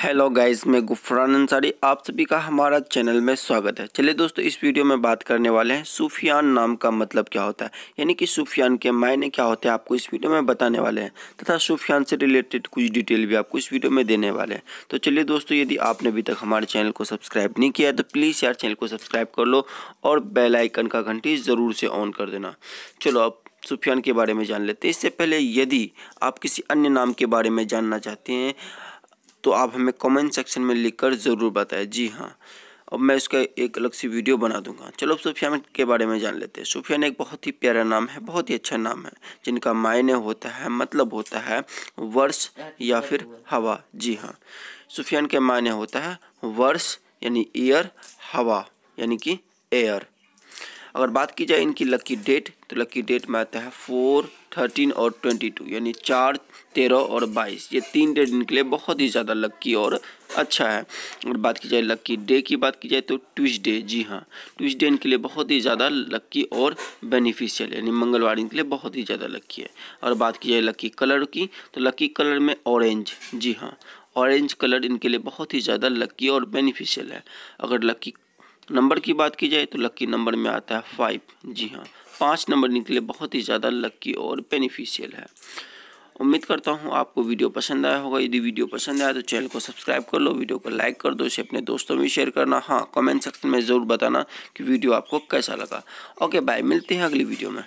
hello guys मैं गुफरान अंसारी आप सभी का हमारा चैनल में स्वागत है चलिए दोस्तों इस वीडियो में बात करने वाले हैं सूफियान नाम का मतलब क्या होता है यानी कि सूफियान के मायने क्या होते हैं आपको इस वीडियो में बताने वाले हैं तथा सूफियान से रिलेटेड कुछ डिटेल भी आपको इस वीडियो में देने वाले हैं तो चलिए दोस्तों यदि आपने अभी तक हमारे चैनल को सब्सक्राइब नहीं किया है तो प्लीज़ यार चैनल को सब्सक्राइब कर लो और बेलाइकन का घंटी ज़रूर से ऑन कर देना चलो अब सुफियान के बारे में जान लेते हैं इससे पहले यदि आप किसी अन्य नाम के बारे में जानना चाहते हैं तो आप हमें कमेंट सेक्शन में लिखकर ज़रूर बताएं जी हाँ अब मैं इसका एक अलग सी वीडियो बना दूंगा चलो अब सुफियान के बारे में जान लेते हैं सुफियान एक बहुत ही प्यारा नाम है बहुत ही अच्छा नाम है जिनका मायने होता है मतलब होता है वर्ष या फिर हवा जी हाँ सुफियान के मायने होता है वर्ष यानी ईयर हवा यानी कि एयर अगर बात की जाए इनकी लकी डेट तो लकी डेट में आता है फोर थर्टीन और ट्वेंटी टू यानी चार तेरह और बाईस ये तीन डेट इनके लिए बहुत ही ज़्यादा लक्की और अच्छा है और बात की जाए लक्की डे की बात की जाए तो ट्यूजडे जी हाँ ट्यूजडे इनके लिए बहुत ही ज़्यादा लक्की और बेनिफिशियल यानी मंगलवार इनके लिए बहुत ही ज़्यादा लक्की है और बात की जाए लक्की कलर की तो लक्की कलर में ऑरेंज जी हाँ ऑरेंज कलर इनके लिए बहुत ही ज़्यादा लकी और बेनिफिशियल है अगर लकी नंबर की बात की जाए तो लक्की नंबर में आता है फाइव जी हाँ पाँच नंबर निकले बहुत ही ज़्यादा लक्की और बेनिफिशियल है उम्मीद करता हूँ आपको वीडियो पसंद आया होगा यदि वीडियो पसंद आया तो चैनल को सब्सक्राइब कर लो वीडियो को लाइक कर दो इसे अपने दोस्तों में शेयर करना हाँ कमेंट सेक्शन में ज़रूर बताना कि वीडियो आपको कैसा लगा ओके बाय मिलते हैं अगली वीडियो में